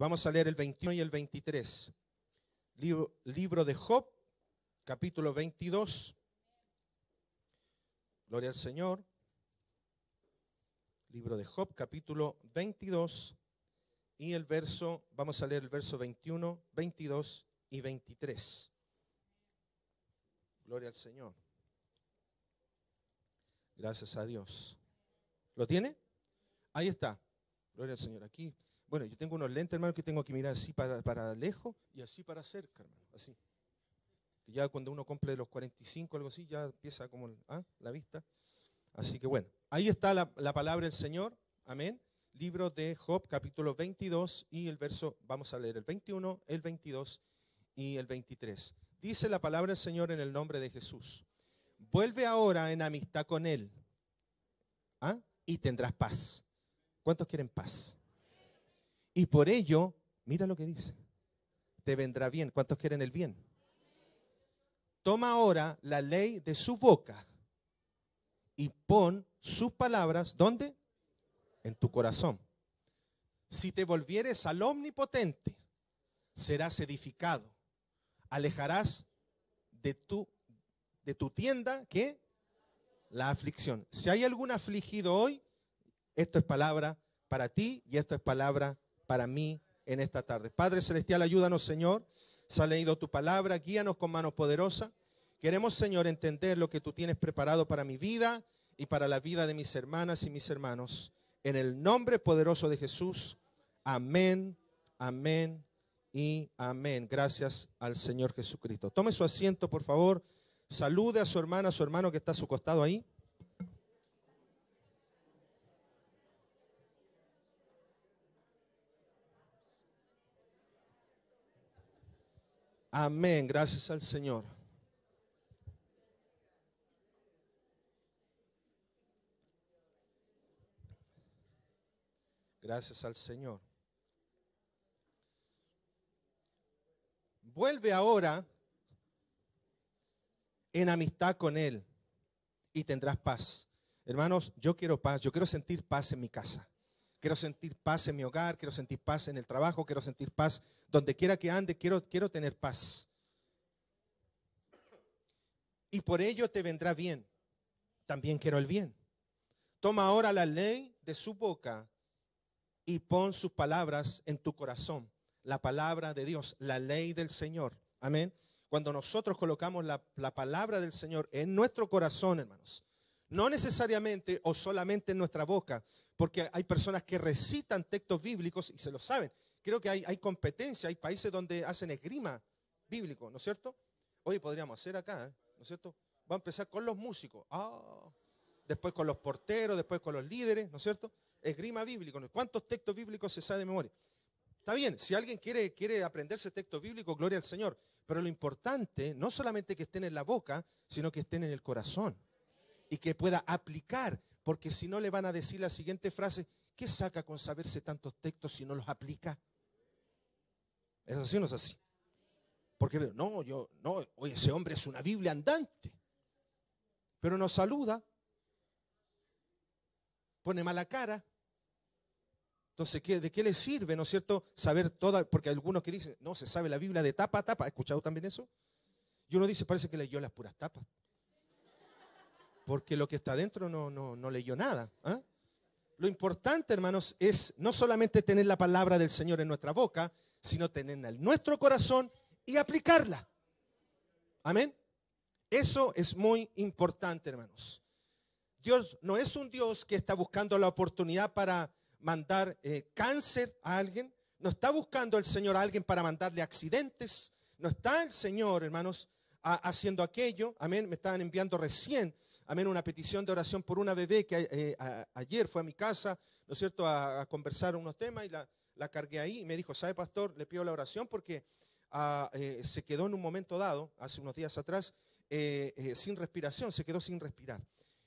Vamos a leer el 21 y el 23. Libro, de Job, capítulo 22. Gloria al Señor. Libro de Job, capítulo 22. Y el verso, vamos a leer el verso 21, 22 y 23. Gloria al Señor. Gracias a Dios. ¿Lo tiene? Ahí está. Gloria al Señor. Aquí bueno, yo tengo unos lentes, hermano, que tengo que mirar así para, para lejos y así para cerca, hermano, así. ya cuando uno cumple los 45, o algo así, ya empieza como ¿ah? la vista. Así que bueno, ahí está la, palabra del Señor. Amén. Libro de Job, capítulo 22 y el verso, vamos a leer el 21, el 22 y el 23. Dice la palabra del Señor en el nombre de Jesús. Vuelve ahora en amistad con Él ¿ah? y tendrás paz. ¿Cuántos quieren paz? Y por ello, mira lo que dice, te vendrá bien. ¿Cuántos quieren el bien? Toma ahora la ley de su boca y pon sus palabras, ¿dónde? En tu corazón. Si te volvieres al omnipotente, serás edificado. Alejarás de tu, de tu tienda, ¿qué? La aflicción. Si hay algún afligido hoy, esto es palabra para ti y esto es palabra para mí en esta tarde. Padre Celestial, ayúdanos, Señor. Se ha leído tu palabra, guíanos con mano poderosa. Queremos, Señor, entender lo que tú tienes preparado para mi vida y para la vida de mis hermanas y mis hermanos. En el nombre poderoso de Jesús. Amén, amén y amén. Gracias al Señor Jesucristo. Tome su asiento, por favor. Salude a su hermana, a su hermano que está a su costado ahí. Amén, gracias al Señor. Gracias al Señor. Vuelve ahora en amistad con Él y tendrás paz. Hermanos, yo quiero paz, yo quiero sentir paz en mi casa. Quiero sentir paz en mi hogar, quiero sentir paz en el trabajo, quiero sentir paz donde quiera que ande, quiero, quiero tener paz. Y por ello te vendrá bien. También quiero el bien. Toma ahora la ley de su boca y pon sus palabras en tu corazón. La palabra de Dios, la ley del Señor. Amén. Cuando nosotros colocamos la, la palabra del Señor en nuestro corazón, hermanos, no necesariamente o solamente en nuestra boca, porque hay personas que recitan textos bíblicos y se lo saben. Creo que hay, competencia, hay países donde hacen esgrima bíblico, ¿no es cierto? Hoy podríamos hacer acá, ¿eh? ¿no es cierto? Va a empezar con los músicos, ah, después con los porteros, después con los líderes, ¿no es cierto? Esgrima bíblico. ¿Cuántos textos bíblicos se sabe de memoria? Está bien, si alguien quiere, quiere aprenderse texto bíblico, gloria al Señor. Pero lo importante, no solamente que estén en la boca, sino que estén en el corazón y que pueda aplicar, porque si no le van a decir la siguiente frase, ¿qué saca con saberse tantos textos si no los aplica? ¿Es así o no es así? Porque no, yo, no, oye, ese hombre es una Biblia andante, pero nos saluda, pone mala cara. Entonces, ¿de qué le sirve, no es cierto, saber toda? Porque algunos que dicen, no, se sabe la Biblia de tapa a tapa. ¿Ha escuchado también eso? Y uno dice, parece que leyó las puras tapas porque lo que está adentro no, no, leyó nada. ¿ah? Lo importante, hermanos, es no solamente tener la palabra del Señor en nuestra boca, sino tenerla en nuestro corazón y aplicarla. Amén. Eso es muy importante, hermanos. Dios no es un Dios que está buscando la oportunidad para mandar eh, cáncer a alguien. No está buscando el Señor a alguien para mandarle accidentes. No está el Señor, hermanos, haciendo aquello. Amén. Me estaban enviando recién Amen una petición de oración por una bebé que eh, ayer fue a mi casa, ¿no es cierto?, a, conversar unos temas y la, cargué ahí y me dijo, ¿sabe, pastor? Le pido la oración porque ah, eh, se quedó en un momento dado, hace unos días atrás, eh, sin respiración, se quedó sin respirar.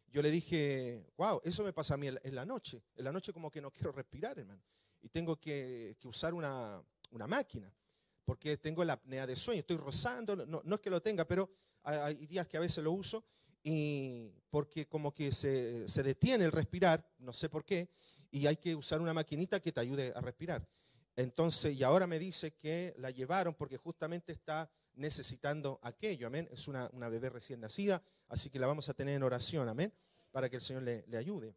Yo le dije, wow, eso me pasa a mí en la noche. En la noche como que no quiero respirar, hermano. Y tengo que, usar una, máquina porque tengo la apnea de sueño, estoy rozando, no, no es que lo tenga, pero hay días que a veces lo uso y porque como que se, se, detiene el respirar, no sé por qué, y hay que usar una maquinita que te ayude a respirar. Entonces, y ahora me dice que la llevaron porque justamente está necesitando aquello, amén. Es una, una bebé recién nacida, así que la vamos a tener en oración, amén, para que el Señor le, le ayude.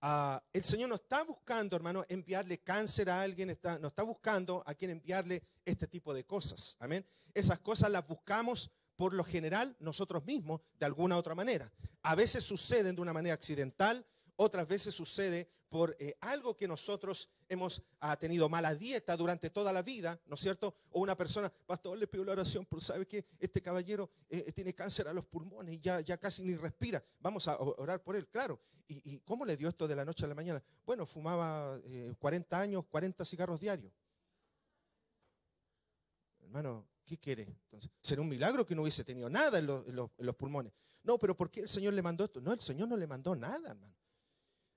Ah, el Señor no está buscando, hermano, enviarle cáncer a alguien, está, no está buscando a quien enviarle este tipo de cosas, amén. Esas cosas las buscamos por lo general nosotros mismos de alguna u otra manera. A veces suceden de una manera accidental, otras veces sucede por eh, algo que nosotros hemos ah, tenido mala dieta durante toda la vida, ¿no es cierto? O una persona, pastor, le pido la oración, pero sabe que este caballero eh, eh, tiene cáncer a los pulmones y ya, ya, casi ni respira. Vamos a orar por él, claro. ¿Y, cómo le dio esto de la noche a la mañana? Bueno, fumaba 40 años, 40 cigarros diarios. Hermano, ¿Qué quiere? Entonces, sería un milagro que no hubiese tenido nada en los, pulmones. No, pero ¿por qué el Señor le mandó esto? No, el Señor no le mandó nada, hermano.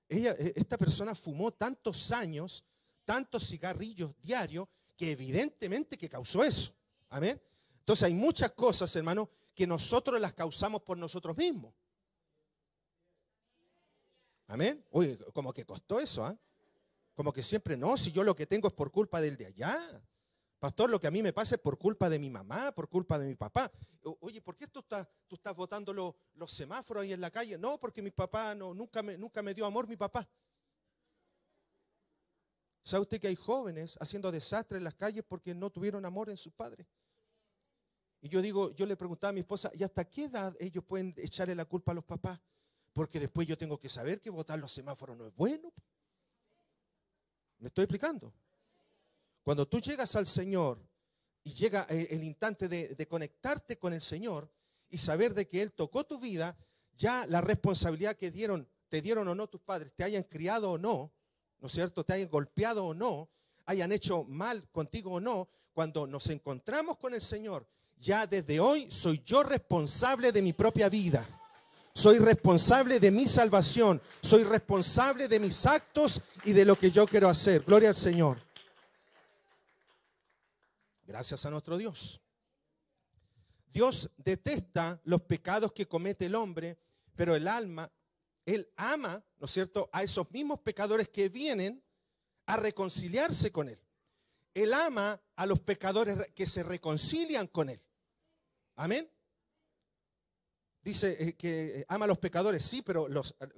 E, esta persona fumó tantos años, tantos cigarrillos diarios, que evidentemente que causó eso. Amén. Entonces hay muchas cosas, hermano, que nosotros las causamos por nosotros mismos. Amén. Uy, como que costó eso, ¿ah? Como que siempre, no, si yo lo que tengo es por culpa del de allá. Pastor, lo que a mí me pasa es por culpa de mi mamá, por culpa de mi papá. Oye, ¿por qué tú estás, tú botando los, semáforos ahí en la calle? No, porque mi papá no, nunca, me, nunca me dio amor mi papá. ¿Sabe usted que hay jóvenes haciendo desastres en las calles porque no tuvieron amor en sus padres? Y yo digo, yo le preguntaba a mi esposa, ¿y hasta qué edad ellos pueden echarle la culpa a los papás? Porque después yo tengo que saber que votar los semáforos no es bueno. ¿Me estoy explicando? Cuando tú llegas al Señor y llega e, el instante de, conectarte con el Señor y saber de que Él tocó tu vida, ya la responsabilidad que dieron, te dieron o no tus padres, te hayan criado o no, ¿no es cierto? Te hayan golpeado o no, hayan hecho mal contigo o no, cuando nos encontramos con el Señor, ya desde hoy soy yo responsable de mi propia vida. Soy responsable de mi salvación. Soy responsable de mis actos y de lo que yo quiero hacer. Gloria al Señor. Gracias a nuestro Dios. Dios detesta los pecados que comete el hombre, pero el alma, él ama, ¿no es cierto?, a esos mismos pecadores que vienen a reconciliarse con él. Él ama a los pecadores que se reconcilian con él. Amén. Dice eh, que eh, ama a los pecadores, sí, pero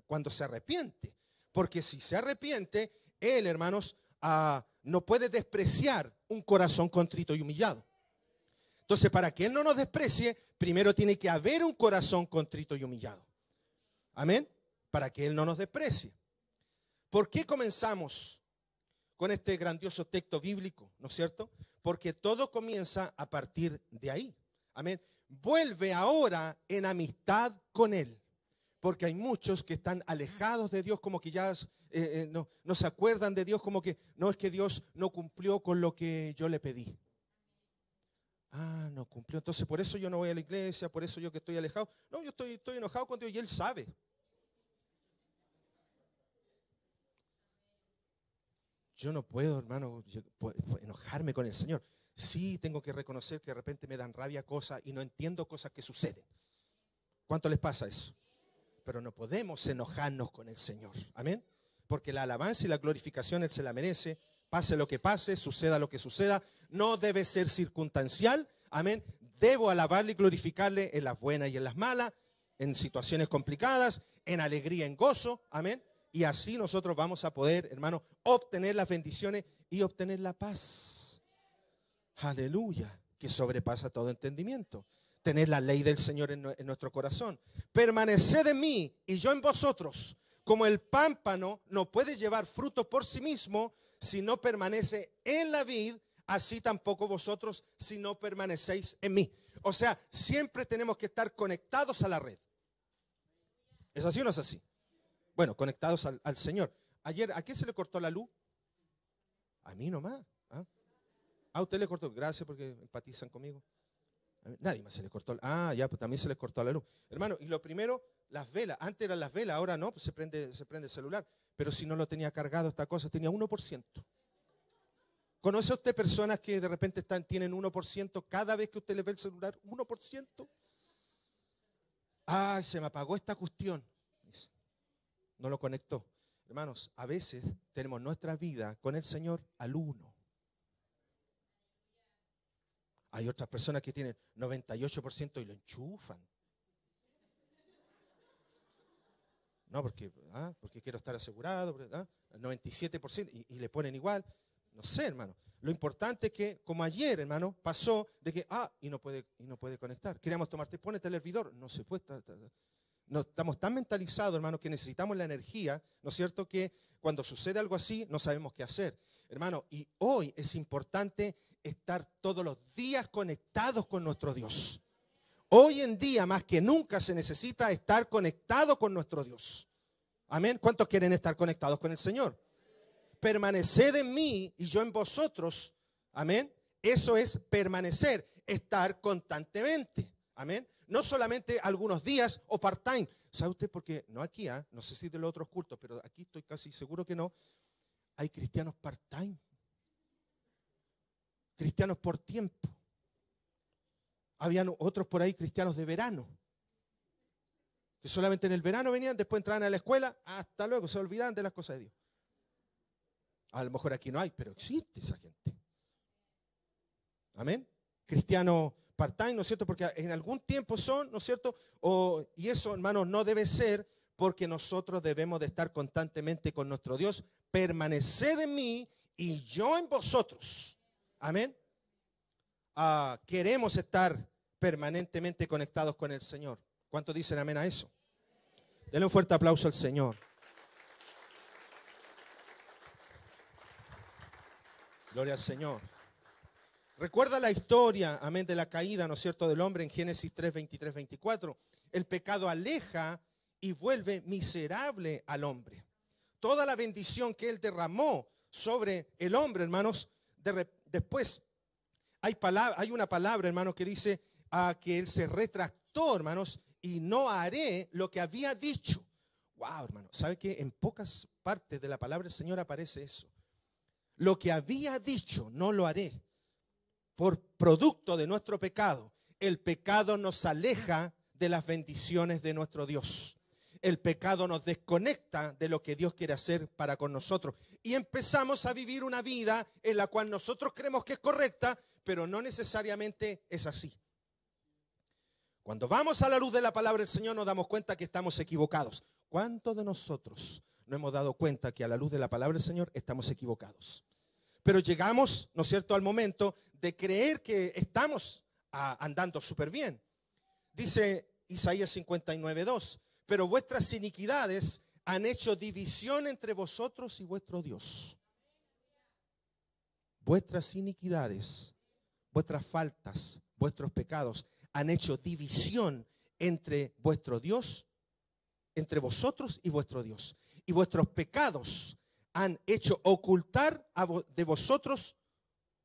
cuando se arrepiente. Porque si se arrepiente, él, hermanos, a no puede despreciar un corazón contrito y humillado. Entonces, para que Él no nos desprecie, primero tiene que haber un corazón contrito y humillado. Amén. Para que Él no nos desprecie. ¿Por qué comenzamos con este grandioso texto bíblico? ¿No es cierto? Porque todo comienza a partir de ahí. Amén. Vuelve ahora en amistad con Él. Porque hay muchos que están alejados de Dios como que ya eh, eh, no, no se acuerdan de Dios como que, no es que Dios no cumplió con lo que yo le pedí. Ah, no cumplió. Entonces por eso yo no voy a la iglesia, por eso yo que estoy alejado. No, yo estoy, estoy enojado con Dios y Él sabe. Yo no puedo, hermano, enojarme con el Señor. Sí, tengo que reconocer que de repente me dan rabia cosas y no entiendo cosas que suceden. ¿Cuánto les pasa eso? Pero no podemos enojarnos con el Señor. Amén porque la alabanza y la glorificación Él se la merece. Pase lo que pase, suceda lo que suceda, no debe ser circunstancial. Amén. Debo alabarle y glorificarle en las buenas y en las malas, en situaciones complicadas, en alegría, en gozo. Amén. Y así nosotros vamos a poder, hermano, obtener las bendiciones y obtener la paz. Aleluya, que sobrepasa todo entendimiento. Tener la ley del Señor en, nuestro corazón. Permaneced en mí y yo en vosotros. Como el pámpano no puede llevar fruto por sí mismo si no permanece en la vid, así tampoco vosotros si no permanecéis en mí. O sea, siempre tenemos que estar conectados a la red. ¿Es así o no es así? Bueno, conectados al, Señor. Ayer, ¿a quién se le cortó la luz? A mí nomás. ¿ah? A usted le cortó. Gracias porque empatizan conmigo. Nadie más se le cortó. Ah, ya, pues también se le cortó la luz. Hermano, y lo primero, las velas. Antes eran las velas, ahora no, pues se prende, se prende el celular. Pero si no lo tenía cargado esta cosa, tenía 1%. ¿Conoce usted personas que de repente están, tienen 1% cada vez que usted les ve el celular? 1%. Ah, se me apagó esta cuestión. no lo conectó. Hermanos, a veces tenemos nuestra vida con el Señor al uno. Hay otras personas que tienen 98% y lo enchufan. No, porque, ah, porque quiero estar asegurado, 97% ah, y, le ponen igual. No sé, hermano. Lo importante es que, como ayer, hermano, pasó de que, ah, y no puede, y no puede conectar. Queríamos tomarte, ponete el hervidor. No se puede. No, estamos tan mentalizados, hermano, que necesitamos la energía, ¿no es cierto? Que cuando sucede algo así, no sabemos qué hacer. Hermano, y hoy es importante estar todos los días conectados con nuestro Dios. Hoy en día, más que nunca, se necesita estar conectado con nuestro Dios. Amén. ¿Cuántos quieren estar conectados con el Señor? Permaneced en mí y yo en vosotros. Amén. Eso es permanecer, estar constantemente. Amén no solamente algunos días o part-time. ¿Sabe usted por qué? No aquí, ¿ah? no sé si de los otros cultos, pero aquí estoy casi seguro que no. Hay cristianos part-time, cristianos por tiempo. Habían otros por ahí cristianos de verano, que solamente en el verano venían, después entraban a la escuela, hasta luego, se olvidaban de las cosas de Dios. A lo mejor aquí no hay, pero existe esa gente. Amén. Cristiano part ¿no es cierto? Porque en algún tiempo son, ¿no es cierto? y eso, hermanos, no debe ser porque nosotros debemos de estar constantemente con nuestro Dios. Permaneced en mí y yo en vosotros. Amén. Ah, queremos estar permanentemente conectados con el Señor. ¿Cuántos dicen amén a eso? Denle un fuerte aplauso al Señor. Gloria al Señor. Recuerda la historia, amén, de la caída, ¿no es cierto?, del hombre en Génesis 3, 23, 24. El pecado aleja y vuelve miserable al hombre. Toda la bendición que él derramó sobre el hombre, hermanos, después hay, palabra, hay, una palabra, hermanos, que dice que él se retractó, hermanos, y no haré lo que había dicho. Wow, hermano, ¿sabe que en pocas partes de la palabra del Señor aparece eso? Lo que había dicho no lo haré por producto de nuestro pecado, el pecado nos aleja de las bendiciones de nuestro Dios. El pecado nos desconecta de lo que Dios quiere hacer para con nosotros. Y empezamos a vivir una vida en la cual nosotros creemos que es correcta, pero no necesariamente es así. Cuando vamos a la luz de la palabra del Señor nos damos cuenta que estamos equivocados. ¿Cuántos de nosotros no hemos dado cuenta que a la luz de la palabra del Señor estamos equivocados? Pero llegamos, ¿no es cierto?, al momento de creer que estamos ah, andando súper bien. Dice Isaías 59.2. pero vuestras iniquidades han hecho división entre vosotros y vuestro Dios. Vuestras iniquidades, vuestras faltas, vuestros pecados han hecho división entre vuestro Dios, entre vosotros y vuestro Dios. Y vuestros pecados han hecho ocultar de vosotros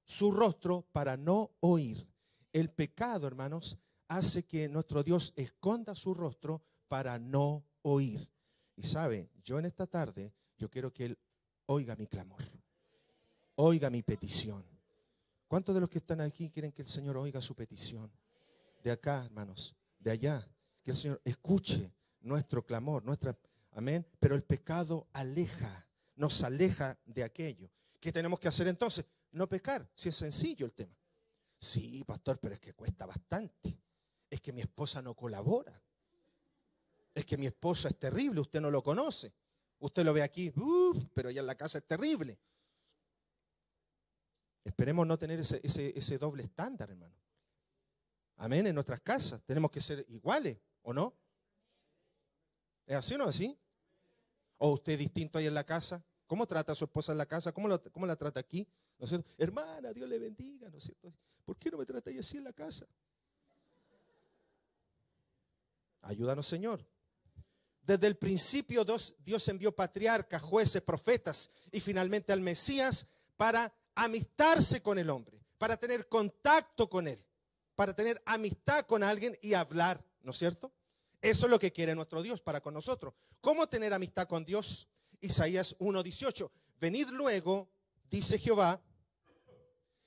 su rostro para no oír. El pecado, hermanos, hace que nuestro Dios esconda su rostro para no oír. Y sabe, yo en esta tarde, yo quiero que Él oiga mi clamor, oiga mi petición. ¿Cuántos de los que están aquí quieren que el Señor oiga su petición? De acá, hermanos, de allá, que el Señor escuche nuestro clamor, nuestra... Amén. Pero el pecado aleja, nos aleja de aquello. ¿Qué tenemos que hacer entonces? no pecar, si es sencillo el tema. Sí, pastor, pero es que cuesta bastante. Es que mi esposa no colabora. Es que mi esposa es terrible, usted no lo conoce. Usted lo ve aquí, pero allá en la casa es terrible. Esperemos no tener ese, doble estándar, hermano. Amén, en nuestras casas tenemos que ser iguales, ¿o no? ¿Es así o no es así? ¿O usted es distinto ahí en la casa? ¿Cómo trata a su esposa en la casa? ¿Cómo, la trata aquí? Hermana, Dios le bendiga, ¿no es cierto? ¿Por qué no me trata así en la casa? Ayúdanos, Señor. Desde el principio Dios, Dios envió patriarcas, jueces, profetas y finalmente al Mesías para amistarse con el hombre, para tener contacto con él, para tener amistad con alguien y hablar, ¿no es cierto? Eso es lo que quiere nuestro Dios para con nosotros. ¿Cómo tener amistad con Dios? Isaías 1.18. Venid luego, dice Jehová,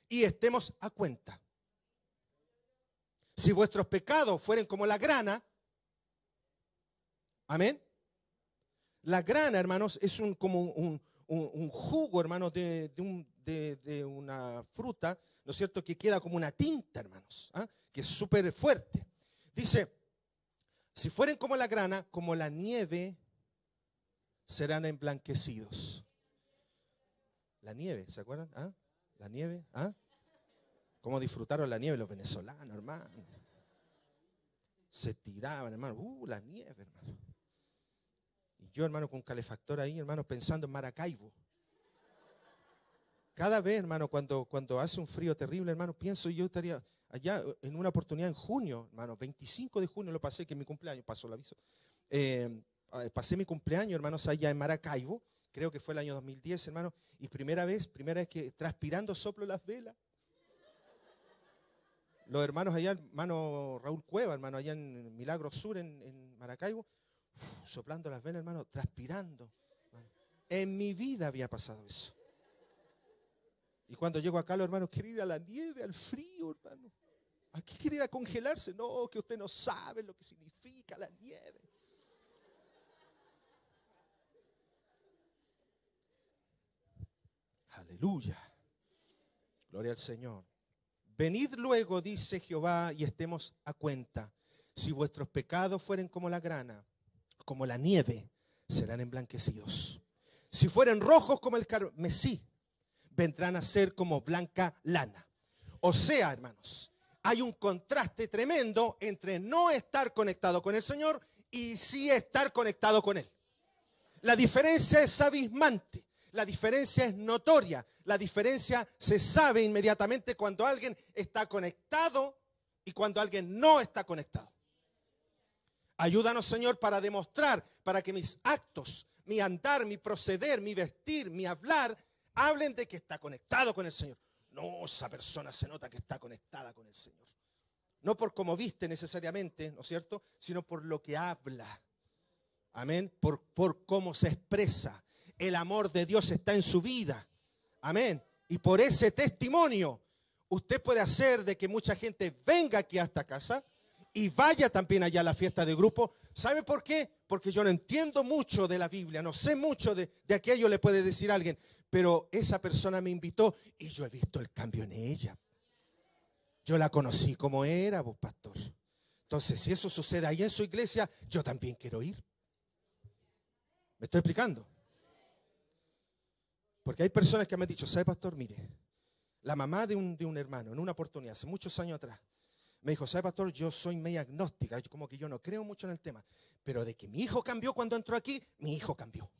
y estemos a cuenta. Si vuestros pecados fueren como la grana, amén. La grana, hermanos, es un, como un, jugo, hermanos, de, de, una fruta, ¿no es cierto?, que queda como una tinta, hermanos, ¿ah? que es súper fuerte. Dice, si fueren como la grana, como la nieve serán emblanquecidos. La nieve, ¿se acuerdan? ¿Ah? La nieve, ¿ah? ¿Cómo disfrutaron la nieve los venezolanos, hermano? Se tiraban, hermano. Uh, la nieve, hermano. Y yo, hermano, con calefactor ahí, hermano, pensando en Maracaibo. Cada vez, hermano, cuando, cuando hace un frío terrible, hermano, pienso yo estaría allá en una oportunidad en junio, hermano, 25 de junio lo pasé, que es mi cumpleaños, pasó el aviso. Eh, Ah, pasé mi cumpleaños, hermanos, allá en Maracaibo, creo que fue el año 2010, hermano, y primera vez, primera vez que transpirando soplo las velas. Los hermanos allá, hermano Raúl Cueva, hermano, allá en Milagro Sur, en, Maracaibo, soplando las velas, hermano, transpirando. En mi vida había pasado eso. Y cuando llego acá, los hermanos quieren ir a la nieve, al frío, hermano. ¿A qué ir a congelarse? No, que usted no sabe lo que significa la nieve. Aleluya. Gloria al Señor. Venid luego, dice Jehová, y estemos a cuenta. Si vuestros pecados fueren como la grana, como la nieve, serán emblanquecidos. Si fueren rojos como el carmesí, vendrán a ser como blanca lana. O sea, hermanos, hay un contraste tremendo entre no estar conectado con el Señor y sí estar conectado con Él. La diferencia es abismante. La diferencia es notoria. La diferencia se sabe inmediatamente cuando alguien está conectado y cuando alguien no está conectado. Ayúdanos, Señor, para demostrar, para que mis actos, mi andar, mi proceder, mi vestir, mi hablar, hablen de que está conectado con el Señor. No, esa persona se nota que está conectada con el Señor. No por cómo viste necesariamente, ¿no es cierto? Sino por lo que habla. Amén. Por, por cómo se expresa el amor de Dios está en su vida. Amén. Y por ese testimonio, usted puede hacer de que mucha gente venga aquí a esta casa y vaya también allá a la fiesta de grupo. ¿Sabe por qué? Porque yo no entiendo mucho de la Biblia, no sé mucho de, de aquello, le puede decir a alguien, pero esa persona me invitó y yo he visto el cambio en ella. Yo la conocí como era, vos pastor. Entonces, si eso sucede ahí en su iglesia, yo también quiero ir. ¿Me estoy explicando? Porque hay personas que me han dicho, ¿sabe, pastor? Mire, la mamá de un, de un hermano, en una oportunidad, hace muchos años atrás, me dijo, ¿sabe, pastor? Yo soy media agnóstica, como que yo no creo mucho en el tema, pero de que mi hijo cambió cuando entró aquí, mi hijo cambió.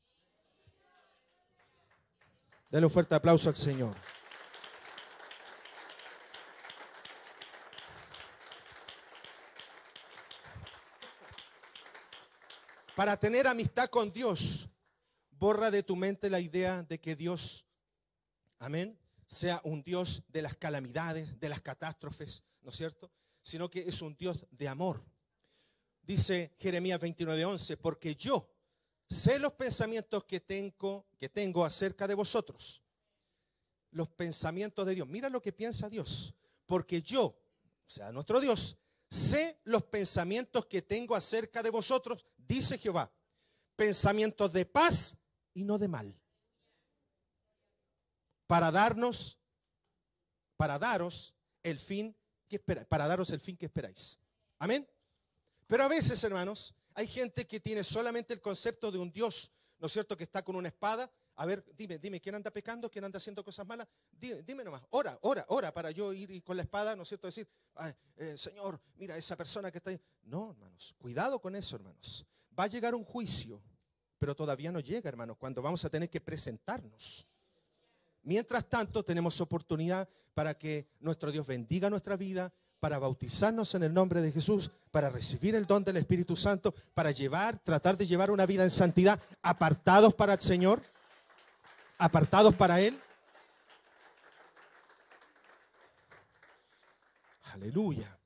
Dale un fuerte aplauso al Señor. Para tener amistad con Dios, borra de tu mente la idea de que Dios, amén, sea un Dios de las calamidades, de las catástrofes, ¿no es cierto? Sino que es un Dios de amor. Dice Jeremías 29:11, porque yo sé los pensamientos que tengo, que tengo acerca de vosotros. Los pensamientos de Dios. Mira lo que piensa Dios. Porque yo, o sea, nuestro Dios, sé los pensamientos que tengo acerca de vosotros, dice Jehová. Pensamientos de paz y no de mal. Para darnos, para daros el fin que esperáis para daros el fin que esperáis. Amén. Pero a veces, hermanos, hay gente que tiene solamente el concepto de un Dios, ¿no es cierto?, que está con una espada. A ver, dime, dime, ¿quién anda pecando? ¿Quién anda haciendo cosas malas? Dime, dime nomás, ora, ora, ora, para yo ir con la espada, ¿no es cierto? Decir, eh, Señor, mira, esa persona que está ahí. No, hermanos, cuidado con eso, hermanos. Va a llegar un juicio pero todavía no llega, hermano, cuando vamos a tener que presentarnos. Mientras tanto, tenemos oportunidad para que nuestro Dios bendiga nuestra vida, para bautizarnos en el nombre de Jesús, para recibir el don del Espíritu Santo, para llevar, tratar de llevar una vida en santidad, apartados para el Señor, apartados para Él. Aleluya.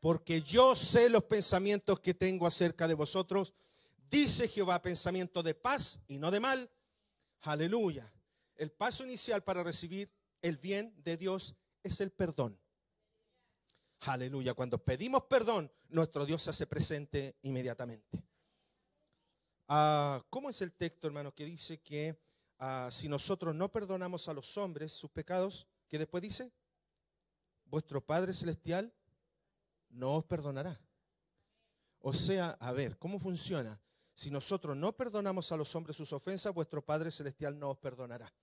Porque yo sé los pensamientos que tengo acerca de vosotros Dice Jehová pensamiento de paz y no de mal. Aleluya. El paso inicial para recibir el bien de Dios es el perdón. Aleluya. Cuando pedimos perdón, nuestro Dios se hace presente inmediatamente. Ah, ¿Cómo es el texto, hermano, que dice que ah, si nosotros no perdonamos a los hombres sus pecados, que después dice? Vuestro Padre Celestial no os perdonará. O sea, a ver, ¿cómo funciona? si nosotros no perdonamos a los hombres sus ofensas, vuestro Padre Celestial no os perdonará.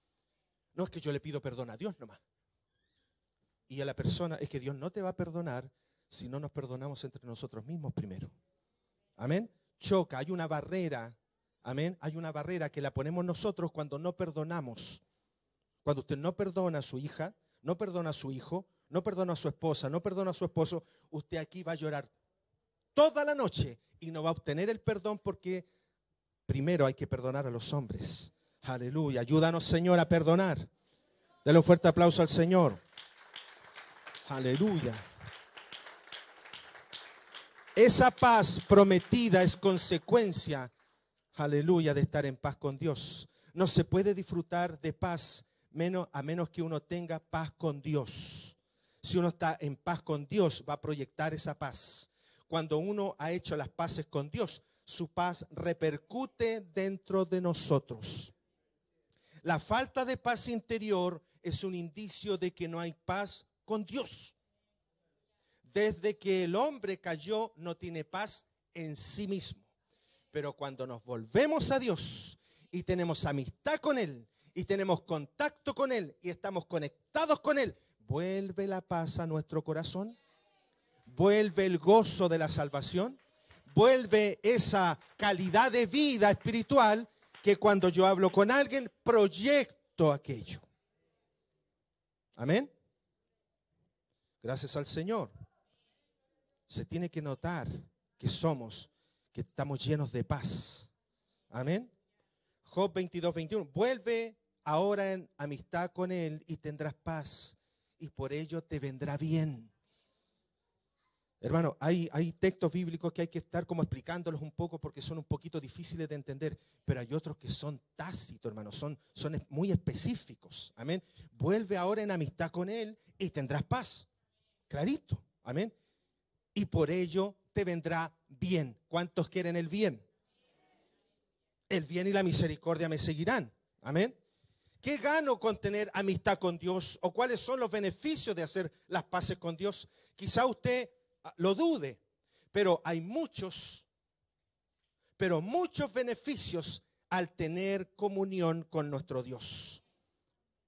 No es que yo le pido perdón a Dios nomás. Y a la persona es que Dios no te va a perdonar si no nos perdonamos entre nosotros mismos primero. Amén. Choca, hay una barrera. Amén. Hay una barrera que la ponemos nosotros cuando no perdonamos. Cuando usted no perdona a su hija, no perdona a su hijo, no perdona a su esposa, no perdona a su esposo, usted aquí va a llorar toda la noche y no va a obtener el perdón porque primero hay que perdonar a los hombres. Aleluya. Ayúdanos, Señor, a perdonar. Dale un fuerte aplauso al Señor. Aleluya. Esa paz prometida es consecuencia, aleluya, de estar en paz con Dios. No se puede disfrutar de paz menos, a menos que uno tenga paz con Dios. Si uno está en paz con Dios, va a proyectar esa paz. Cuando uno ha hecho las paces con Dios, su paz repercute dentro de nosotros. La falta de paz interior es un indicio de que no hay paz con Dios. Desde que el hombre cayó, no tiene paz en sí mismo. Pero cuando nos volvemos a Dios y tenemos amistad con Él y tenemos contacto con Él y estamos conectados con Él, vuelve la paz a nuestro corazón vuelve el gozo de la salvación, vuelve esa calidad de vida espiritual que cuando yo hablo con alguien proyecto aquello. Amén. Gracias al Señor. Se tiene que notar que somos, que estamos llenos de paz. Amén. Job 22, 21. Vuelve ahora en amistad con Él y tendrás paz y por ello te vendrá bien. Hermano, hay, hay textos bíblicos que hay que estar como explicándolos un poco porque son un poquito difíciles de entender, pero hay otros que son tácitos, hermano, son, son muy específicos. Amén. Vuelve ahora en amistad con Él y tendrás paz. Clarito. Amén. Y por ello te vendrá bien. ¿Cuántos quieren el bien? El bien y la misericordia me seguirán. Amén. ¿Qué gano con tener amistad con Dios? ¿O cuáles son los beneficios de hacer las paces con Dios? Quizá usted Ah, lo dude, pero hay muchos, pero muchos beneficios al tener comunión con nuestro Dios.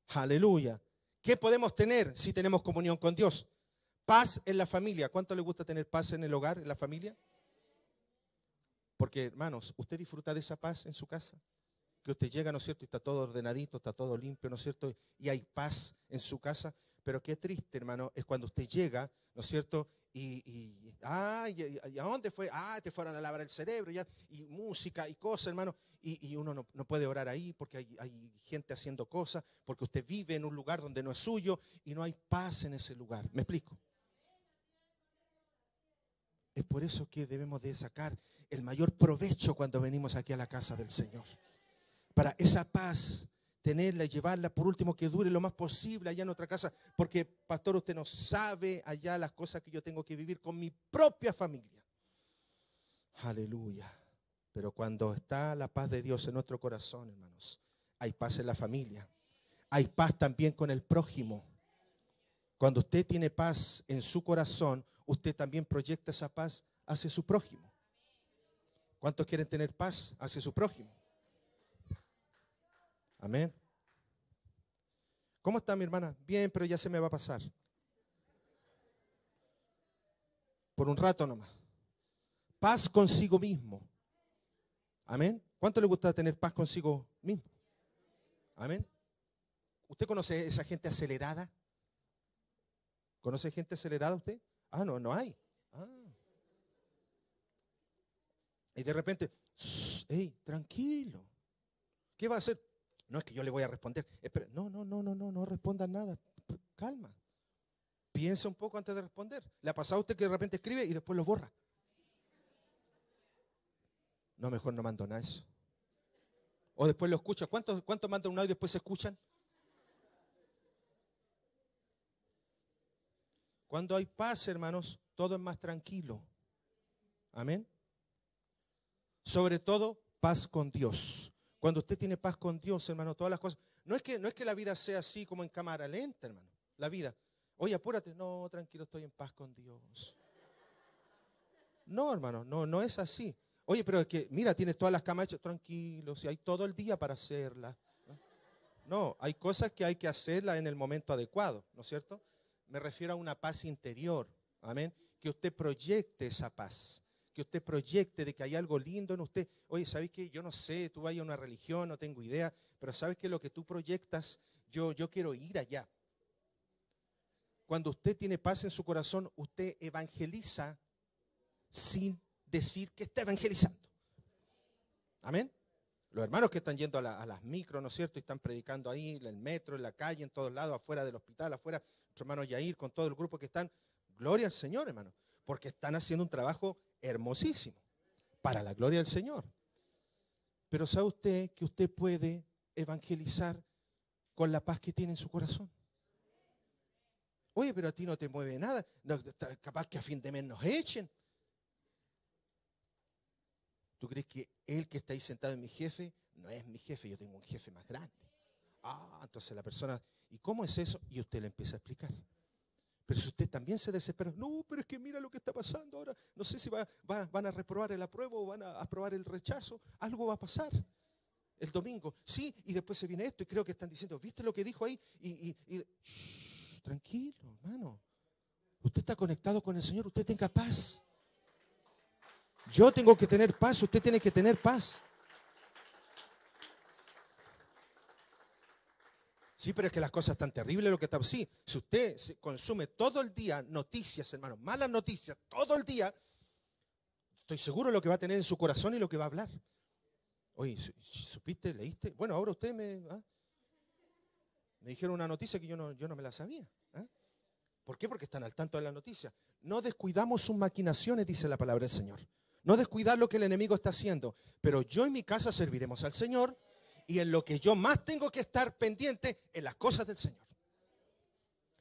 Aleluya. ¿Qué podemos tener si tenemos comunión con Dios? Paz en la familia. ¿Cuánto le gusta tener paz en el hogar, en la familia? Porque, hermanos, usted disfruta de esa paz en su casa. Que usted llega, ¿no es cierto? Y está todo ordenadito, está todo limpio, ¿no es cierto? Y hay paz en su casa. Pero qué triste, hermano, es cuando usted llega, ¿no es cierto? y, y ah, y, a dónde fue? Ah, te fueron a lavar el cerebro, ya, y música y cosas, hermano. Y, uno no, puede orar ahí porque hay, hay gente haciendo cosas, porque usted vive en un lugar donde no es suyo y no hay paz en ese lugar. ¿Me explico? Es por eso que debemos de sacar el mayor provecho cuando venimos aquí a la casa del Señor. Para esa paz tenerla y llevarla, por último, que dure lo más posible allá en otra casa, porque, pastor, usted no sabe allá las cosas que yo tengo que vivir con mi propia familia. Aleluya. Pero cuando está la paz de Dios en nuestro corazón, hermanos, hay paz en la familia. Hay paz también con el prójimo. Cuando usted tiene paz en su corazón, usted también proyecta esa paz hacia su prójimo. ¿Cuántos quieren tener paz hacia su prójimo? Amén. ¿Cómo está mi hermana? Bien, pero ya se me va a pasar. Por un rato nomás. Paz consigo mismo. Amén. ¿Cuánto le gusta tener paz consigo mismo? Amén. ¿Usted conoce esa gente acelerada? ¿Conoce gente acelerada usted? Ah, no, no hay. Ah. Y de repente, hey, tranquilo. ¿Qué va a hacer? no es que yo le voy a responder. no, no, no, no, no, no responda nada. Calma. Piensa un poco antes de responder. ¿Le ha pasado a usted que de repente escribe y después lo borra? No, mejor no mando nada eso. O después lo escucha. ¿Cuántos, cuántos mandan un audio y después se escuchan? Cuando hay paz, hermanos, todo es más tranquilo. Amén. Sobre todo, paz con Dios. Cuando usted tiene paz con Dios, hermano, todas las cosas. No es que, no es que la vida sea así como en cámara lenta, hermano. La vida. Oye, apúrate. No, tranquilo, estoy en paz con Dios. No, hermano, no, no es así. Oye, pero es que, mira, tienes todas las camas hechas, tranquilo, si hay todo el día para hacerlas. ¿no? hay cosas que hay que hacerlas en el momento adecuado, ¿no es cierto? Me refiero a una paz interior, amén, que usted proyecte esa paz que usted proyecte de que hay algo lindo en usted. Oye, ¿sabes qué? Yo no sé, tú vayas a una religión, no tengo idea, pero ¿sabes que Lo que tú proyectas, yo, yo quiero ir allá. Cuando usted tiene paz en su corazón, usted evangeliza sin decir que está evangelizando. Amén. Los hermanos que están yendo a, las micros, ¿no es cierto? Y están predicando ahí, en el metro, en la calle, en todos lados, afuera del hospital, afuera, nuestro hermano Yair, con todo el grupo que están. Gloria al Señor, hermano, porque están haciendo un trabajo hermosísimo, para la gloria del Señor. Pero sabe usted que usted puede evangelizar con la paz que tiene en su corazón. Oye, pero a ti no te mueve nada. capaz que a fin de mes nos echen. ¿Tú crees que el que está ahí sentado en mi jefe? No es mi jefe, yo tengo un jefe más grande. Ah, entonces la persona, ¿y cómo es eso? Y usted le empieza a explicar. Pero si usted también se desespera, no, pero es que mira lo que está pasando ahora, no sé si va, van a reprobar el apruebo o van a aprobar el rechazo, algo va a pasar el domingo. Sí, y después se viene esto y creo que están diciendo, ¿viste lo que dijo ahí? Y, tranquilo, hermano. Usted está conectado con el Señor, usted tenga paz. Yo tengo que tener paz, usted tiene que tener paz. Sí, pero es que las cosas están terribles lo que está. Sí, si usted consume todo el día noticias, hermano, malas noticias, todo el día, estoy seguro lo que va a tener en su corazón y lo que va a hablar. Oye, ¿supiste? ¿Leíste? Bueno, ahora usted me. Ah, me dijeron una noticia que yo no, yo no me la sabía. ¿ah? ¿Por qué? Porque están al tanto de la noticia. No descuidamos sus maquinaciones, dice la palabra del Señor. No descuidar lo que el enemigo está haciendo. Pero yo y mi casa serviremos al Señor y en lo que yo más tengo que estar pendiente en las cosas del Señor.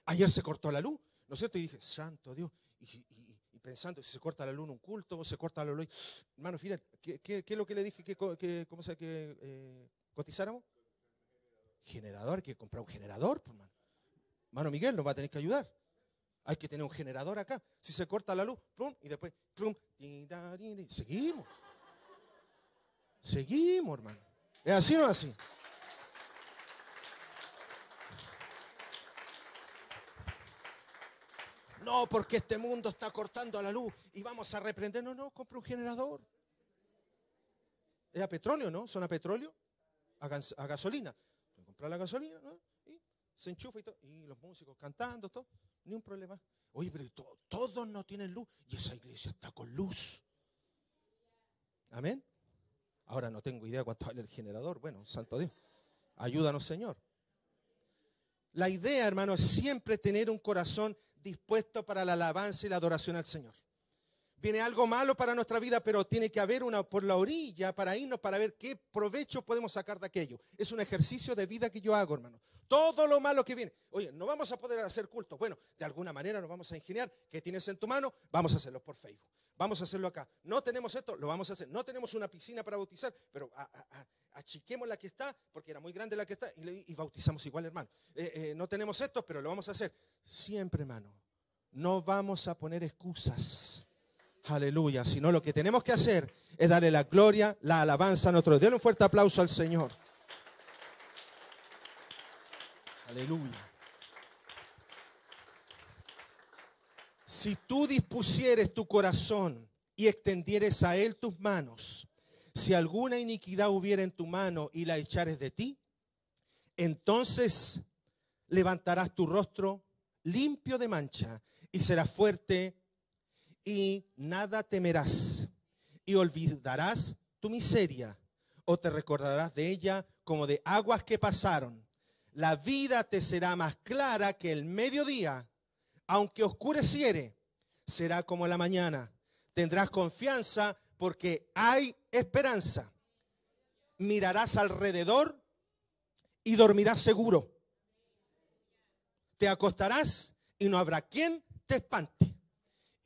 Ayer se cortó la luz, ¿no es cierto? Y dije, santo Dios, y, pensando, si se corta la luz en un culto, se corta la luz. Hermano Fidel, ¿qué, es lo que le dije que, sea, que eh, cotizáramos? Generador, hay que comprar un generador, pues, hermano. Hermano Miguel, nos va a tener que ayudar. Hay que tener un generador acá. Si se corta la luz, plum, y después, plum, seguimos. Seguimos, hermano. ¿Es así o no es así? No, porque este mundo está cortando a la luz y vamos a reprender. No, no, compra un generador. ¿Es a petróleo, no? ¿Son a petróleo? A, gasolina. Compra la gasolina, ¿no? Y se enchufa y todo. Y los músicos cantando, todo. Ni un problema. Oye, pero todos no tienen luz. Y esa iglesia está con luz. Amén. Ahora no tengo idea cuánto vale el generador. Bueno, santo Dios. Ayúdanos, Señor. La idea, hermano, es siempre tener un corazón dispuesto para la alabanza y la adoración al Señor viene algo malo para nuestra vida, pero tiene que haber una por la orilla para irnos, para ver qué provecho podemos sacar de aquello. Es un ejercicio de vida que yo hago, hermano. Todo lo malo que viene. Oye, no vamos a poder hacer culto. Bueno, de alguna manera nos vamos a ingeniar. ¿Qué tienes en tu mano? Vamos a hacerlo por Facebook. Vamos a hacerlo acá. No tenemos esto, lo vamos a hacer. No tenemos una piscina para bautizar, pero achiquemos la que está, porque era muy grande la que está, y, bautizamos igual, hermano. Eh, eh, no tenemos esto, pero lo vamos a hacer. Siempre, hermano, no vamos a poner excusas Aleluya. Sino lo que tenemos que hacer es darle la gloria, la alabanza a nuestro Dios. un fuerte aplauso al Señor. Aleluya. Si tú dispusieres tu corazón y extendieres a él tus manos, si alguna iniquidad hubiera en tu mano y la echares de ti, entonces levantarás tu rostro limpio de mancha y serás fuerte y nada temerás, y olvidarás tu miseria, o te recordarás de ella como de aguas que pasaron. La vida te será más clara que el mediodía, aunque oscureciere, será como la mañana. Tendrás confianza porque hay esperanza. Mirarás alrededor y dormirás seguro. Te acostarás y no habrá quien te espante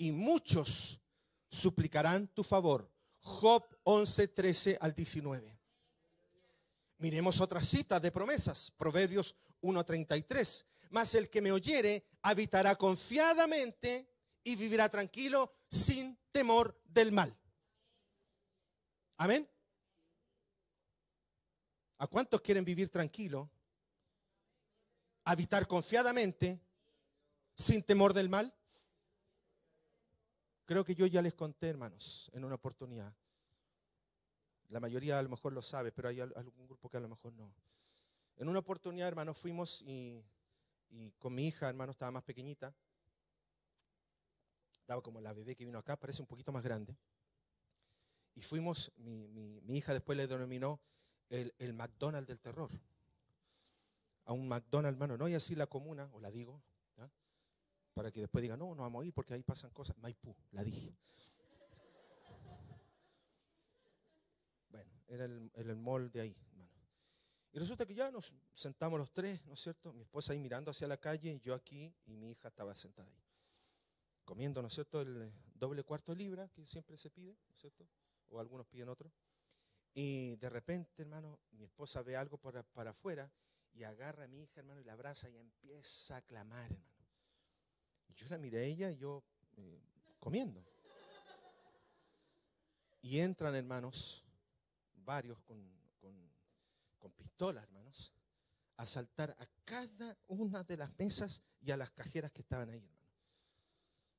y muchos suplicarán tu favor. Job 11, 13 al 19. Miremos otra cita de promesas. Proverbios 1, 33. Mas el que me oyere habitará confiadamente y vivirá tranquilo sin temor del mal. Amén. ¿A cuántos quieren vivir tranquilo? Habitar confiadamente sin temor del mal. Creo que yo ya les conté, hermanos, en una oportunidad. La mayoría a lo mejor lo sabe, pero hay algún grupo que a lo mejor no. En una oportunidad, hermanos, fuimos y, con mi hija, hermano, estaba más pequeñita. Estaba como la bebé que vino acá, parece un poquito más grande. Y fuimos, mi, hija después le denominó el, el McDonald's del terror. A un McDonald's, hermano, no hay así la comuna, o la digo, para que después digan, no, no vamos a ir porque ahí pasan cosas. Maipú, la dije. Bueno, era el, el, de ahí, hermano. Y resulta que ya nos sentamos los tres, ¿no es cierto? Mi esposa ahí mirando hacia la calle, y yo aquí y mi hija estaba sentada ahí. Comiendo, ¿no es cierto?, el eh, doble cuarto libra que siempre se pide, ¿no es cierto? O algunos piden otro. Y de repente, hermano, mi esposa ve algo para, para afuera y agarra a mi hija, hermano, y la abraza y empieza a clamar, hermano. Yo la miré a ella y yo eh, comiendo. Y entran hermanos, varios con, con, pistolas, hermanos, a saltar a cada una de las mesas y a las cajeras que estaban ahí, hermano.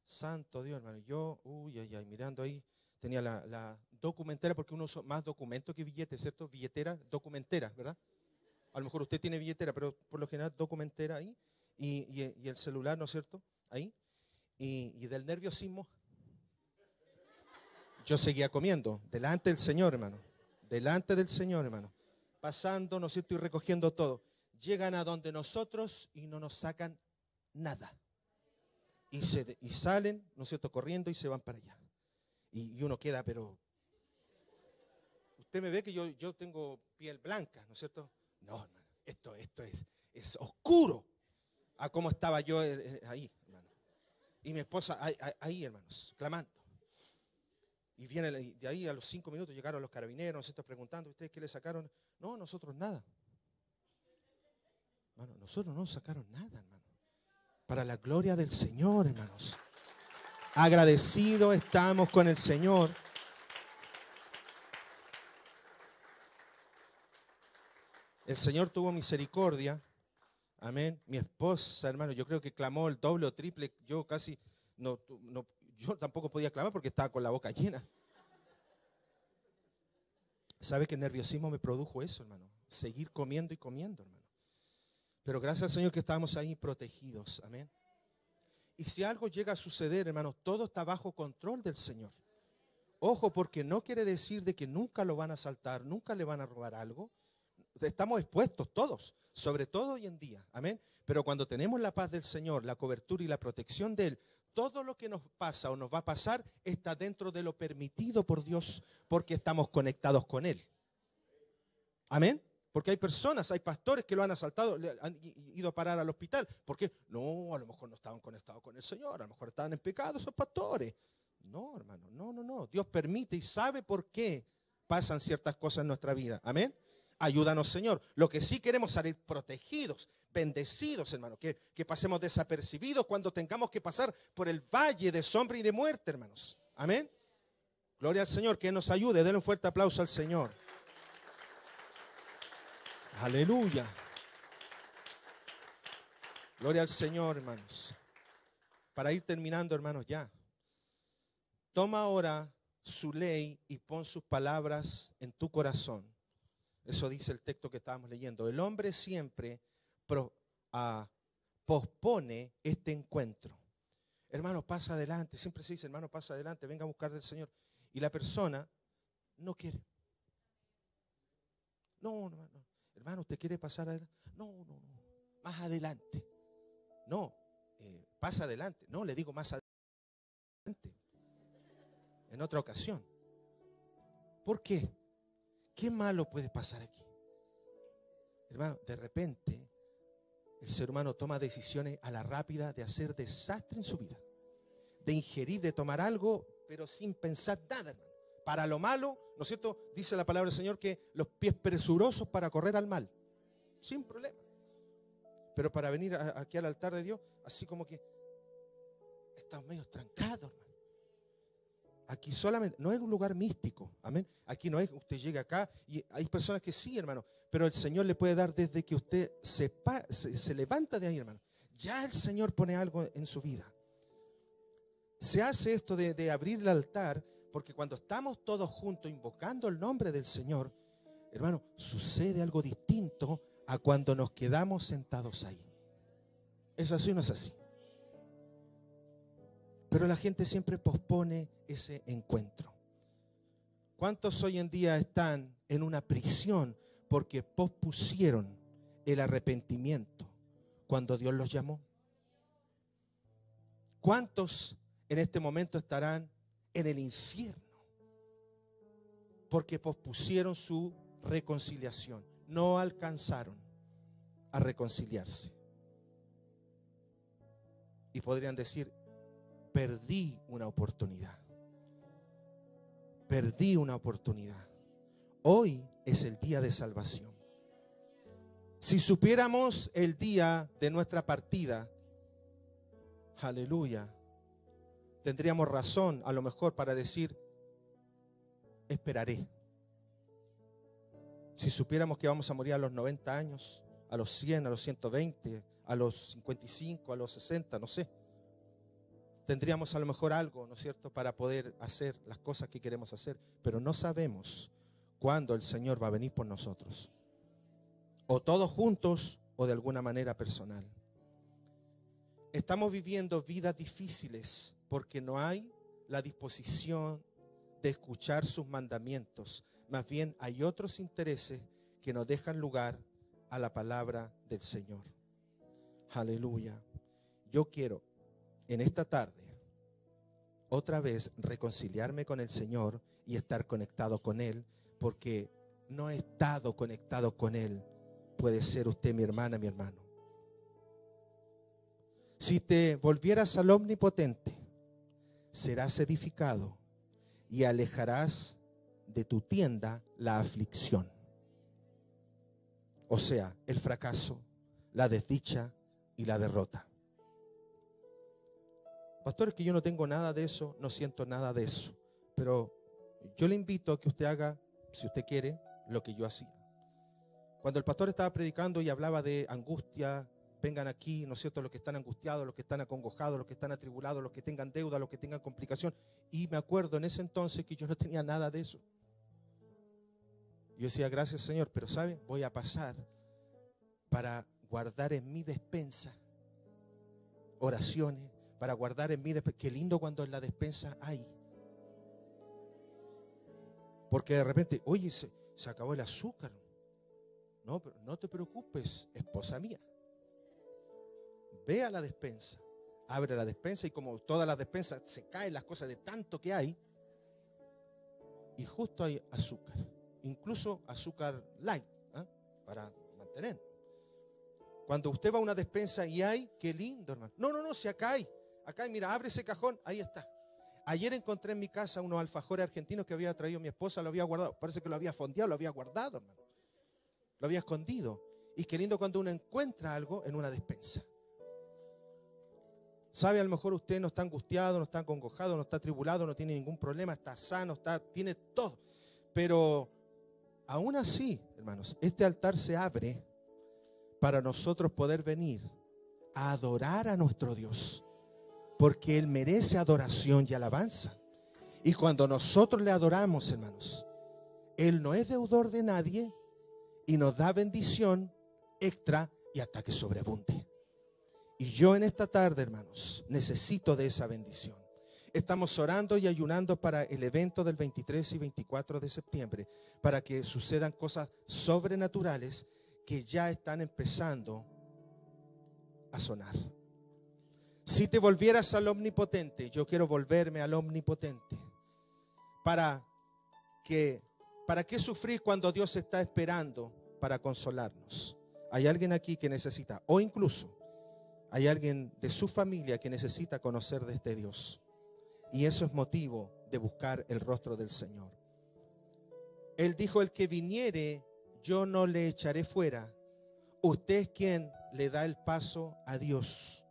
Santo Dios, hermano. Yo, uy, ay, ay, mirando ahí, tenía la, documentera, porque uno usa más documentos que billetes, ¿cierto? Billetera, documentera, ¿verdad? A lo mejor usted tiene billetera, pero por lo general documentera ahí. y el celular, ¿no es cierto? ahí y, del nerviosismo, yo seguía comiendo, delante del Señor, hermano, delante del Señor, hermano, pasando, ¿no cierto?, y recogiendo todo. Llegan a donde nosotros y no nos sacan nada. Y, se, y salen, ¿no es cierto?, corriendo y se van para allá. Y, uno queda, pero... Usted me ve que yo, yo tengo piel blanca, ¿no es cierto? No, hermano, esto, esto es, es oscuro a cómo estaba yo eh, eh, ahí. Y mi esposa ahí, hermanos, clamando. Y viene de ahí a los cinco minutos llegaron los carabineros, estos preguntando, ¿ustedes qué le sacaron? No, nosotros nada. Hermano, nosotros no sacaron nada, hermano. Para la gloria del Señor, hermanos. Agradecidos estamos con el Señor. El Señor tuvo misericordia Amén. Mi esposa, hermano, yo creo que clamó el doble o triple. Yo casi no, yo tampoco podía clamar porque estaba con la boca llena. ¿Sabe qué nerviosismo me produjo eso, hermano? Seguir comiendo y comiendo, hermano. Pero gracias al Señor que estábamos ahí protegidos. Amén. Y si algo llega a suceder, hermano, todo está bajo control del Señor. Ojo, porque no quiere decir de que nunca lo van a asaltar, nunca le van a robar algo, estamos expuestos todos, sobre todo hoy en día. Amén. Pero cuando tenemos la paz del Señor, la cobertura y la protección de Él, todo lo que nos pasa o nos va a pasar está dentro de lo permitido por Dios porque estamos conectados con Él. Amén. Porque hay personas, hay pastores que lo han asaltado, han ido a parar al hospital. Porque no, a lo mejor no estaban conectados con el Señor, a lo mejor estaban en pecado esos pastores. No, hermano, no, no, no. Dios permite y sabe por qué pasan ciertas cosas en nuestra vida. Amén ayúdanos Señor. Lo que sí queremos salir protegidos, bendecidos, hermanos, que, que pasemos desapercibidos cuando tengamos que pasar por el valle de sombra y de muerte, hermanos. Amén. Gloria al Señor, que nos ayude. Denle un fuerte aplauso al Señor. Aleluya. Gloria al Señor, hermanos. Para ir terminando, hermanos, ya. Toma ahora su ley y pon sus palabras en tu corazón eso dice el texto que estábamos leyendo. El hombre siempre ah, pospone este encuentro. Hermano, pasa adelante. Siempre se dice, hermano, pasa adelante, venga a buscar del Señor. Y la persona no quiere. No, no, Hermano, ¿usted quiere pasar adelante? No, no, no. Más adelante. No, eh, pasa adelante. No, le digo más adelante. En otra ocasión. ¿Por qué? ¿Qué malo puede pasar aquí? Hermano, de repente el ser humano toma decisiones a la rápida de hacer desastre en su vida, de ingerir, de tomar algo, pero sin pensar nada, hermano. Para lo malo, ¿no es cierto? Dice la palabra del Señor que los pies presurosos para correr al mal, sin problema. Pero para venir aquí al altar de Dios, así como que estamos medio trancados, hermano. Aquí solamente, no es un lugar místico, amén. Aquí no es, usted llega acá y hay personas que sí, hermano, pero el Señor le puede dar desde que usted se, se, levanta de ahí, hermano. Ya el Señor pone algo en su vida. Se hace esto de, de abrir el altar, porque cuando estamos todos juntos invocando el nombre del Señor, hermano, sucede algo distinto a cuando nos quedamos sentados ahí. ¿Es así o no es así? Pero la gente siempre pospone ese encuentro. ¿Cuántos hoy en día están en una prisión porque pospusieron el arrepentimiento cuando Dios los llamó? ¿Cuántos en este momento estarán en el infierno porque pospusieron su reconciliación? No alcanzaron a reconciliarse. Y podrían decir, perdí una oportunidad. Perdí una oportunidad. Hoy es el día de salvación. Si supiéramos el día de nuestra partida, aleluya, tendríamos razón a lo mejor para decir, esperaré. Si supiéramos que vamos a morir a los 90 años, a los 100, a los 120, a los 55, a los 60, no sé tendríamos a lo mejor algo, ¿no es cierto?, para poder hacer las cosas que queremos hacer, pero no sabemos cuándo el Señor va a venir por nosotros. O todos juntos o de alguna manera personal. Estamos viviendo vidas difíciles porque no hay la disposición de escuchar sus mandamientos. Más bien hay otros intereses que nos dejan lugar a la palabra del Señor. Aleluya. Yo quiero en esta tarde otra vez reconciliarme con el Señor y estar conectado con Él, porque no he estado conectado con Él. Puede ser usted mi hermana, mi hermano. Si te volvieras al omnipotente, serás edificado y alejarás de tu tienda la aflicción. O sea, el fracaso, la desdicha y la derrota. Pastor, es que yo no tengo nada de eso, no siento nada de eso. Pero yo le invito a que usted haga, si usted quiere, lo que yo hacía. Cuando el pastor estaba predicando y hablaba de angustia, vengan aquí, ¿no es cierto? Los que están angustiados, los que están acongojados, los que están atribulados, los que tengan deuda, los que tengan complicación. Y me acuerdo en ese entonces que yo no tenía nada de eso. Yo decía, gracias Señor, pero ¿sabe? Voy a pasar para guardar en mi despensa oraciones, para guardar en mí después, Qué lindo cuando en la despensa hay. Porque de repente, oye, se, acabó el azúcar. No, pero no te preocupes, esposa mía. Ve a la despensa, abre la despensa y como todas las despensas se caen las cosas de tanto que hay, y justo hay azúcar, incluso azúcar light, ¿eh? para mantener. Cuando usted va a una despensa y hay, qué lindo, hermano. No, no, no, se acá hay. Acá, mira, abre ese cajón, ahí está. Ayer encontré en mi casa unos alfajores argentinos que había traído mi esposa, lo había guardado. Parece que lo había fondeado, lo había guardado, hermano. Lo había escondido. Y qué lindo cuando uno encuentra algo en una despensa. Sabe, a lo mejor usted no está angustiado, no está congojado, no está tribulado, no tiene ningún problema, está sano, está, tiene todo. Pero aún así, hermanos, este altar se abre para nosotros poder venir a adorar a nuestro Dios porque Él merece adoración y alabanza. Y cuando nosotros le adoramos, hermanos, Él no es deudor de nadie y nos da bendición extra y hasta que sobreabunde. Y yo en esta tarde, hermanos, necesito de esa bendición. Estamos orando y ayunando para el evento del 23 y 24 de septiembre, para que sucedan cosas sobrenaturales que ya están empezando a sonar. Si te volvieras al omnipotente, yo quiero volverme al omnipotente. Para que para qué sufrir cuando Dios está esperando para consolarnos. Hay alguien aquí que necesita o incluso hay alguien de su familia que necesita conocer de este Dios. Y eso es motivo de buscar el rostro del Señor. Él dijo, el que viniere, yo no le echaré fuera. Usted es quien le da el paso a Dios.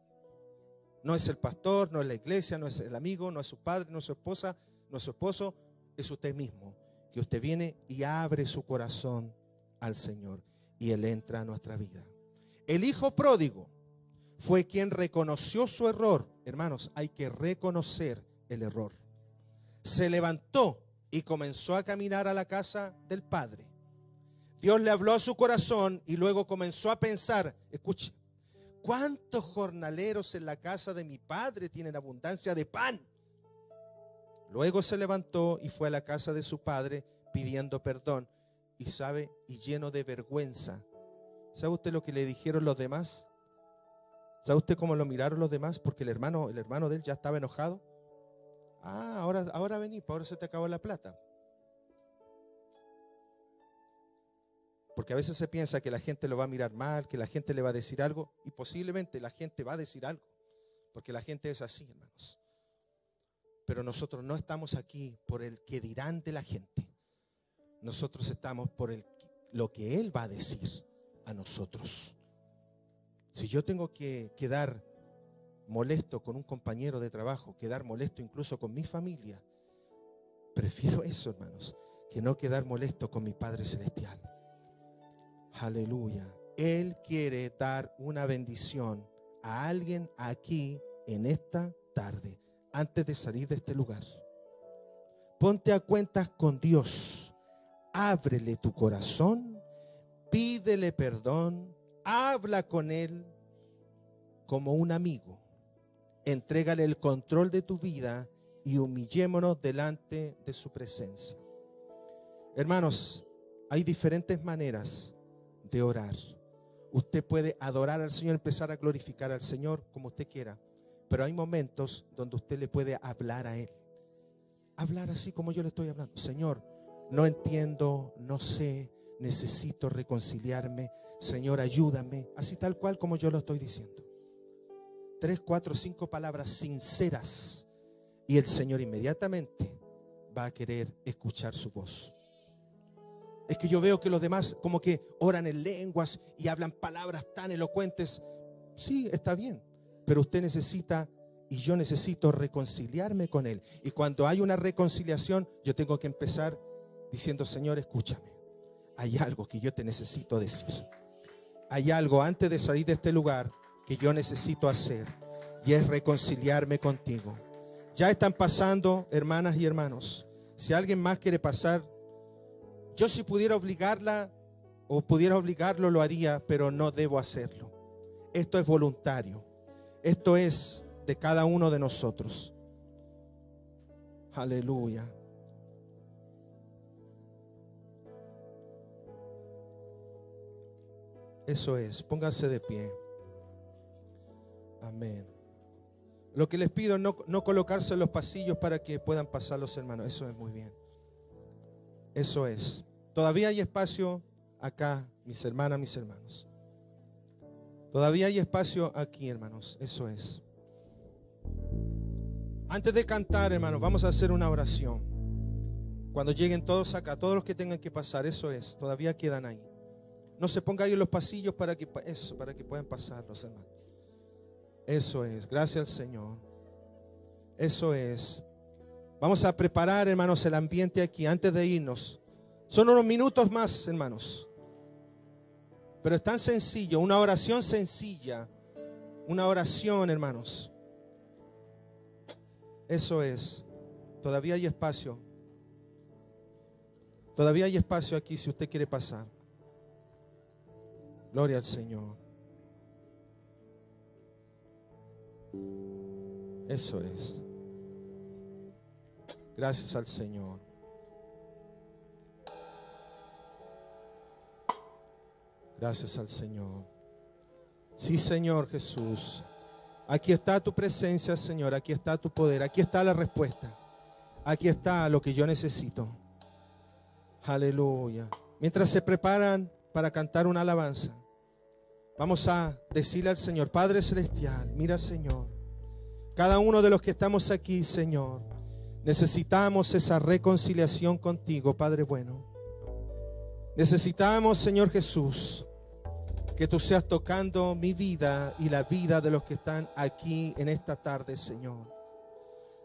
No es el pastor, no es la iglesia, no es el amigo, no es su padre, no es su esposa, no es su esposo, es usted mismo. Que usted viene y abre su corazón al Señor y Él entra a nuestra vida. El hijo pródigo fue quien reconoció su error. Hermanos, hay que reconocer el error. Se levantó y comenzó a caminar a la casa del Padre. Dios le habló a su corazón y luego comenzó a pensar, escuche, ¿Cuántos jornaleros en la casa de mi padre tienen abundancia de pan? Luego se levantó y fue a la casa de su padre pidiendo perdón. Y sabe, y lleno de vergüenza. ¿Sabe usted lo que le dijeron los demás? ¿Sabe usted cómo lo miraron los demás? Porque el hermano, el hermano de él ya estaba enojado. Ah, ahora, ahora vení, pues ahora se te acabó la plata. porque a veces se piensa que la gente lo va a mirar mal, que la gente le va a decir algo, y posiblemente la gente va a decir algo, porque la gente es así, hermanos. Pero nosotros no estamos aquí por el que dirán de la gente, nosotros estamos por el, lo que Él va a decir a nosotros. Si yo tengo que quedar molesto con un compañero de trabajo, quedar molesto incluso con mi familia, prefiero eso, hermanos, que no quedar molesto con mi Padre Celestial. Aleluya. Él quiere dar una bendición a alguien aquí en esta tarde, antes de salir de este lugar. Ponte a cuentas con Dios. Ábrele tu corazón, pídele perdón, habla con Él como un amigo. Entrégale el control de tu vida y humillémonos delante de su presencia. Hermanos, hay diferentes maneras orar. Usted puede adorar al Señor, empezar a glorificar al Señor como usted quiera, pero hay momentos donde usted le puede hablar a Él. Hablar así como yo le estoy hablando. Señor, no entiendo, no sé, necesito reconciliarme. Señor, ayúdame. Así tal cual como yo lo estoy diciendo. Tres, cuatro, cinco palabras sinceras. Y el Señor inmediatamente va a querer escuchar su voz. Es que yo veo que los demás como que oran en lenguas y hablan palabras tan elocuentes. Sí, está bien, pero usted necesita y yo necesito reconciliarme con Él. Y cuando hay una reconciliación, yo tengo que empezar diciendo, Señor, escúchame, hay algo que yo te necesito decir. Hay algo antes de salir de este lugar que yo necesito hacer y es reconciliarme contigo. Ya están pasando, hermanas y hermanos. Si alguien más quiere pasar, yo si pudiera obligarla o pudiera obligarlo, lo haría, pero no debo hacerlo. Esto es voluntario. Esto es de cada uno de nosotros. Aleluya. Eso es, pónganse de pie. Amén. Lo que les pido, no, no colocarse en los pasillos para que puedan pasar los hermanos. Eso es muy bien. Eso es. Todavía hay espacio acá, mis hermanas, mis hermanos. Todavía hay espacio aquí, hermanos. Eso es. Antes de cantar, hermanos, vamos a hacer una oración. Cuando lleguen todos acá, todos los que tengan que pasar, eso es. Todavía quedan ahí. No se pongan ahí en los pasillos para que, eso, para que puedan pasar los hermanos. Eso es. Gracias al Señor. Eso es. Vamos a preparar, hermanos, el ambiente aquí antes de irnos. Son unos minutos más, hermanos. Pero es tan sencillo, una oración sencilla. Una oración, hermanos. Eso es. Todavía hay espacio. Todavía hay espacio aquí si usted quiere pasar. Gloria al Señor. Eso es. Gracias al Señor. Gracias al Señor. Sí, Señor Jesús. Aquí está tu presencia, Señor. Aquí está tu poder. Aquí está la respuesta. Aquí está lo que yo necesito. Aleluya. Mientras se preparan para cantar una alabanza, vamos a decirle al Señor, Padre Celestial, mira, Señor, cada uno de los que estamos aquí, Señor. Necesitamos esa reconciliación contigo, Padre bueno. Necesitamos, Señor Jesús, que tú seas tocando mi vida y la vida de los que están aquí en esta tarde, Señor.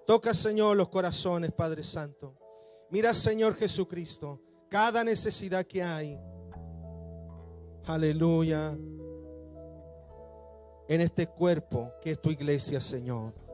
Toca, Señor, los corazones, Padre Santo. Mira, Señor Jesucristo, cada necesidad que hay. Aleluya. En este cuerpo que es tu iglesia, Señor.